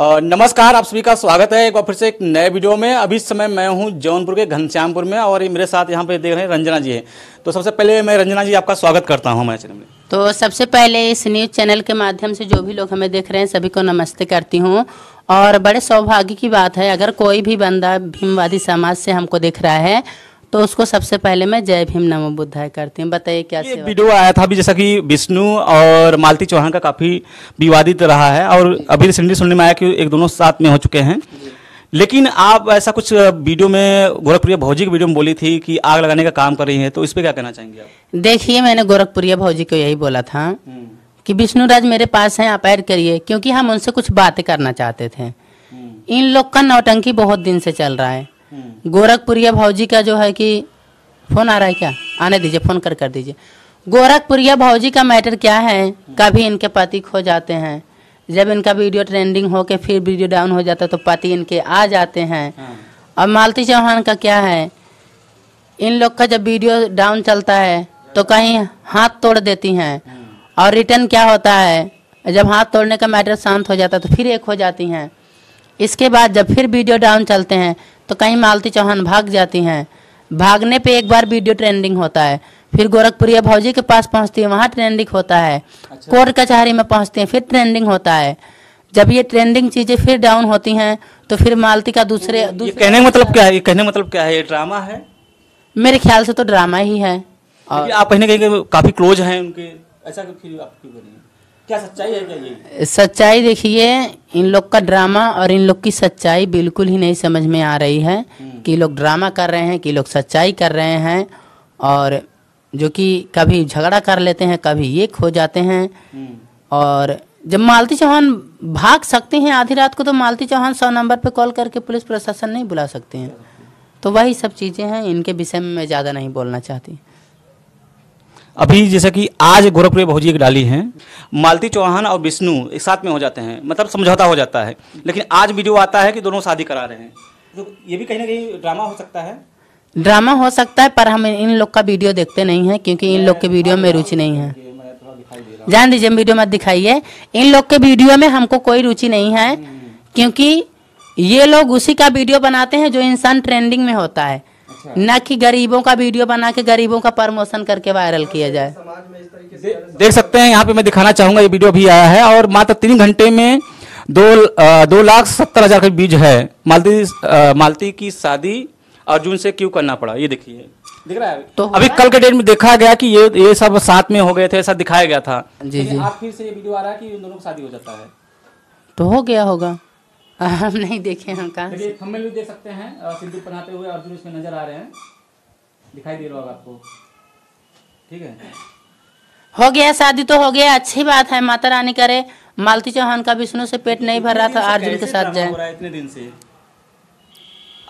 नमस्कार आप सभी का स्वागत है एक बार फिर से एक नए वीडियो में अभी इस समय मैं हूं जौनपुर के घनश्यामपुर में और मेरे साथ यहां पे देख रहे हैं रंजना जी हैं तो सबसे पहले मैं रंजना जी आपका स्वागत करता हूं हमारे चैनल में तो सबसे पहले इस न्यूज़ चैनल के माध्यम से जो भी लोग हमें देख रहे हैं सभी को नमस्ते करती हूँ और बड़े सौभाग्य की बात है अगर कोई भी बंदा भीमवादी समाज से हमको देख रहा है तो उसको सबसे पहले मैं जय भीम नमो बुद्धाय करती हूँ बताइए क्या ये वीडियो आया था अभी जैसा कि विष्णु और मालती चौहान का काफ़ी विवादित रहा है और अभी रिसेंटली सुनने में आया कि एक दोनों साथ में हो चुके हैं लेकिन आप ऐसा कुछ वीडियो में गोरखपुरिया भौजी की वीडियो में बोली थी कि आग लगाने का काम कर रही है तो इस पर क्या कहना चाहेंगे आप देखिए मैंने गोरखपुरिया भौजी को यही बोला था हम्म। कि विष्णु राज मेरे पास हैं आप ऐड करिए क्योंकि हम उनसे कुछ बातें करना चाहते थे हम्म। इन लोग का नौटंकी बहुत दिन से चल रहा है हम्म। गोरखपुरिया भाजी का जो है कि फोन आ रहा है क्या आने दीजिए फोन कर कर दीजिए गोरखपुरिया भाजी का मैटर क्या है कभी इनके पति खो जाते हैं जब इनका वीडियो ट्रेंडिंग हो के फिर वीडियो डाउन हो जाता है तो पति इनके आ जाते हैं और हाँ। मालती चौहान का क्या है इन लोग का जब वीडियो डाउन चलता है तो कहीं हाथ तोड़ देती हैं हम्म। और रिटर्न क्या होता है जब हाथ तोड़ने का मैटर शांत हो जाता है तो फिर एक हो जाती हैं इसके बाद जब फिर वीडियो डाउन चलते हैं तो कहीं मालती चौहान भाग जाती हैं भागने पे एक बार वीडियो ट्रेंडिंग होता है फिर गोरखपुरिया भौजी के पास पहुंचती है वहाँ ट्रेंडिंग होता है अच्छा। कोर्ट कचहरी में पहुंचती है फिर ट्रेंडिंग होता है जब ये ट्रेंडिंग चीजें फिर डाउन होती हैं तो फिर मालती का दूसरे, दूसरे ये कहने मतलब क्या है ये कहने मतलब क्या है ये ड्रामा है मेरे ख्याल से तो ड्रामा ही है और आप कहने कहीं काफी क्लोज है उनके ऐसा क्यों आप क्यों क्या सच्चाई है क्या ये सच्चाई देखिए इन लोग का ड्रामा और इन लोग की सच्चाई बिल्कुल ही नहीं समझ में आ रही है हम्म। कि लोग ड्रामा कर रहे हैं कि लोग सच्चाई कर रहे हैं और जो कि कभी झगड़ा कर लेते हैं कभी ये खो जाते हैं हम्म। और जब मालती चौहान भाग सकते हैं आधी रात को तो मालती चौहान सौ नंबर पर कॉल करके पुलिस प्रशासन नहीं बुला सकते हैं तो वही सब चीज़ें हैं इनके विषय में मैं ज़्यादा नहीं बोलना चाहती अभी जैसे कि आज गोरखपुर भौजी एक डाली हैं मालती चौहान और विष्णु एक साथ में हो जाते हैं मतलब समझौता हो जाता है लेकिन आज वीडियो आता है कि दोनों शादी करा रहे हैं तो ये भी कहीं ना कहीं ड्रामा हो सकता है ड्रामा हो सकता है पर हम इन लोग का वीडियो देखते नहीं है क्योंकि इन लोग के वीडियो में रुचि नहीं है जान दीजिए वीडियो मत दिखाइए इन लोग के वीडियो में हमको कोई रुचि नहीं है क्योंकि ये लोग उसी का वीडियो बनाते हैं जो इंसान ट्रेंडिंग में होता है न कि गरीबों का वीडियो बना के गरीबों का प्रमोशन करके वायरल किया तो जाए देख सकते हैं यहाँ पे मैं दिखाना चाहूंगा ये वीडियो भी आया है और मात्र तीन घंटे में दो दो लाख सत्तर हजार का बीज है मालती मालती की शादी अर्जुन से क्यों करना पड़ा ये देखिए दिख रहा है तो अभी कल के डेट में देखा गया कि ये ये सब साथ में हो गए थे ऐसा दिखाया गया था जी जी आप फिर से ये वीडियो आ रहा है कि इन दोनों की शादी हो जाता है तो हो गया होगा हम नहीं देखे हम कहा देखिए थंबनेल भी देख सकते हैं सिद्धू बनाते हुए अर्जुन इसमें नजर आ रहे हैं दिखाई दे रहा होगा आपको ठीक है हो गया शादी तो हो गया अच्छी बात है माता रानी करे मालती चौहान का विष्णु से पेट नहीं भर रहा था अर्जुन के साथ जाए इतने दिन से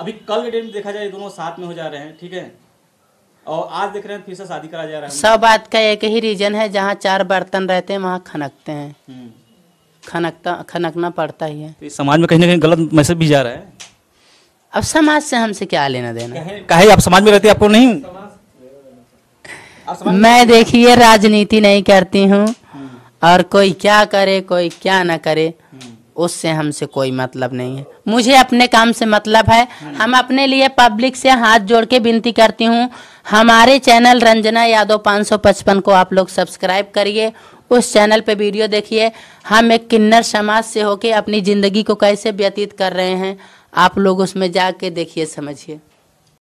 अभी कल के डेट में देखा जाए दोनों साथ में हो जा रहे हैं ठीक है और आज देख रहे हैं फिर से शादी करा जा रहा है सब बात का एक ही रीजन है जहाँ चार बर्तन रहते हैं वहाँ खनकते हैं हम्म। खनकता खनकना पड़ता ही है तो समाज में कहीं ना कहीं गलत मैसेज भी जा रहा है अब समाज से हमसे क्या लेना देना कहे आप समाज में रहते आपको नहीं मैं देखिए राजनीति नहीं करती हूँ और कोई क्या करे कोई क्या ना करे उससे हमसे कोई मतलब नहीं है मुझे अपने काम से मतलब है हम अपने लिए पब्लिक से हाथ जोड़ के विनती करती हूँ हमारे चैनल रंजना यादव 555 को आप लोग सब्सक्राइब करिए उस चैनल पे वीडियो देखिए हम एक किन्नर समाज से होके अपनी ज़िंदगी को कैसे व्यतीत कर रहे हैं आप लोग उसमें जाके देखिए समझिए